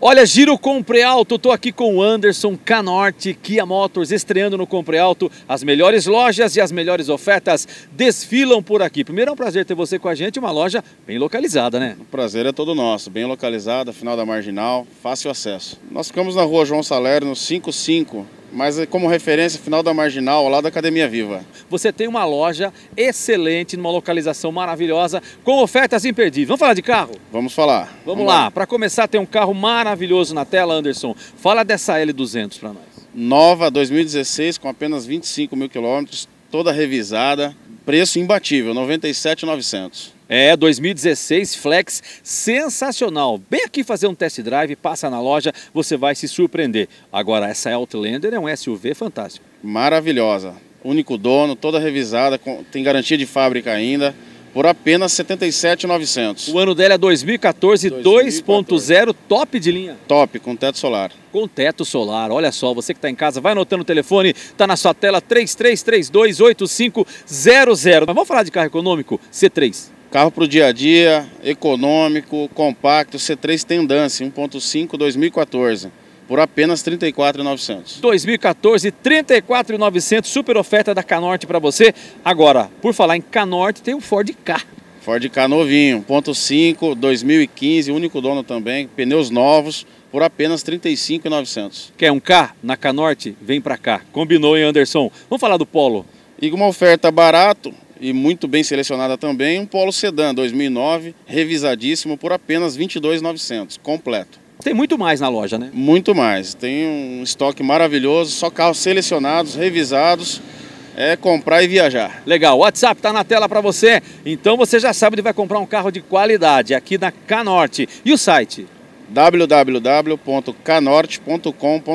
Olha, giro Compre Alto, Estou aqui com o Anderson Canorte, Kia Motors, estreando no Compre Alto. As melhores lojas e as melhores ofertas desfilam por aqui. Primeiro é um prazer ter você com a gente, uma loja bem localizada, né? O prazer é todo nosso, bem localizada, final da Marginal, fácil acesso. Nós ficamos na rua João Salerno, 55, mas é como referência, final da Marginal, ao lado da Academia Viva. Você tem uma loja excelente, numa localização maravilhosa, com ofertas imperdíveis. Vamos falar de carro? Vamos falar. Vamos, Vamos lá. lá. Para começar, tem um carro maravilhoso na tela, Anderson. Fala dessa L200 para nós. Nova 2016, com apenas 25 mil quilômetros, toda revisada, preço imbatível, 97,900. É, 2016 Flex, sensacional. Bem aqui fazer um test drive, passa na loja, você vai se surpreender. Agora, essa Outlander é um SUV fantástico. Maravilhosa. Único dono, toda revisada, tem garantia de fábrica ainda por apenas 77,900. O ano dela é 2014, 2014. 2.0, top de linha. Top, com teto solar. Com teto solar, olha só, você que está em casa, vai anotando o telefone, está na sua tela 33328500. Mas vamos falar de carro econômico? C3. Carro para o dia a dia, econômico, compacto, C3 Tendance, 1.5 2014 por apenas R$ 34,900. 2014, R$ 34,900, super oferta da Canorte para você. Agora, por falar em Canorte, tem o Ford K. Ford K novinho, 1.5, 2015, único dono também, pneus novos, por apenas R$ 35,900. Quer um K? Na Canorte, vem para cá. Combinou, hein, Anderson? Vamos falar do Polo. E uma oferta barato, e muito bem selecionada também, um Polo Sedan 2009, revisadíssimo por apenas 22.900, completo. Tem muito mais na loja, né? Muito mais. Tem um estoque maravilhoso, só carros selecionados, revisados. É comprar e viajar. Legal. O WhatsApp está na tela para você. Então você já sabe onde vai comprar um carro de qualidade aqui na Canorte. E o site? www.canorte.com.br.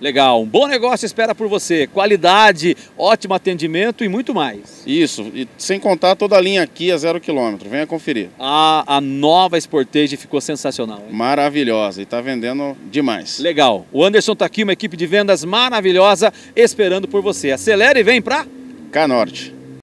Legal, um bom negócio espera por você, qualidade, ótimo atendimento e muito mais. Isso, e sem contar toda a linha aqui a zero quilômetro, venha conferir. A, a nova Sportage ficou sensacional. Hein? Maravilhosa e está vendendo demais. Legal, o Anderson está aqui, uma equipe de vendas maravilhosa esperando por você. Acelera e vem para... Canorte.